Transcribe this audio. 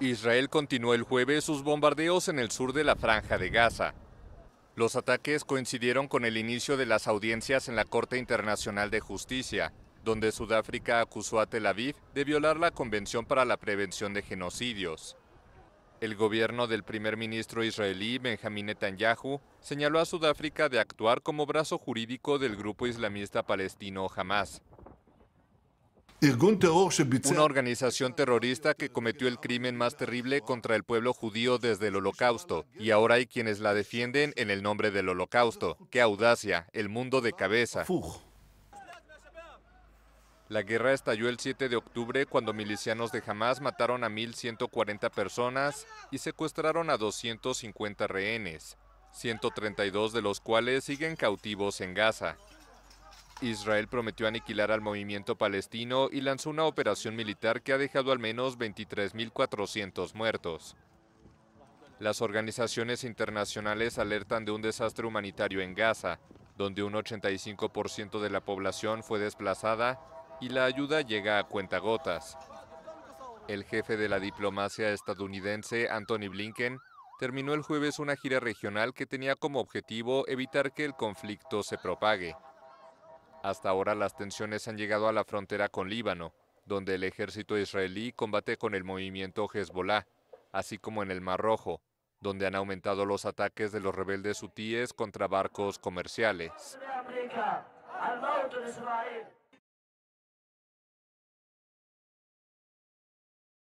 Israel continuó el jueves sus bombardeos en el sur de la franja de Gaza. Los ataques coincidieron con el inicio de las audiencias en la Corte Internacional de Justicia, donde Sudáfrica acusó a Tel Aviv de violar la Convención para la Prevención de Genocidios. El gobierno del primer ministro israelí Benjamin Netanyahu señaló a Sudáfrica de actuar como brazo jurídico del grupo islamista palestino Hamas, una organización terrorista que cometió el crimen más terrible contra el pueblo judío desde el holocausto, y ahora hay quienes la defienden en el nombre del holocausto. ¡Qué audacia! El mundo de cabeza. La guerra estalló el 7 de octubre cuando milicianos de Hamas mataron a 1.140 personas y secuestraron a 250 rehenes, 132 de los cuales siguen cautivos en Gaza. Israel prometió aniquilar al movimiento palestino y lanzó una operación militar que ha dejado al menos 23.400 muertos. Las organizaciones internacionales alertan de un desastre humanitario en Gaza, donde un 85% de la población fue desplazada y la ayuda llega a cuentagotas. El jefe de la diplomacia estadounidense, Anthony Blinken, terminó el jueves una gira regional que tenía como objetivo evitar que el conflicto se propague. Hasta ahora las tensiones han llegado a la frontera con Líbano, donde el ejército israelí combate con el movimiento Hezbollah, así como en el Mar Rojo, donde han aumentado los ataques de los rebeldes hutíes contra barcos comerciales.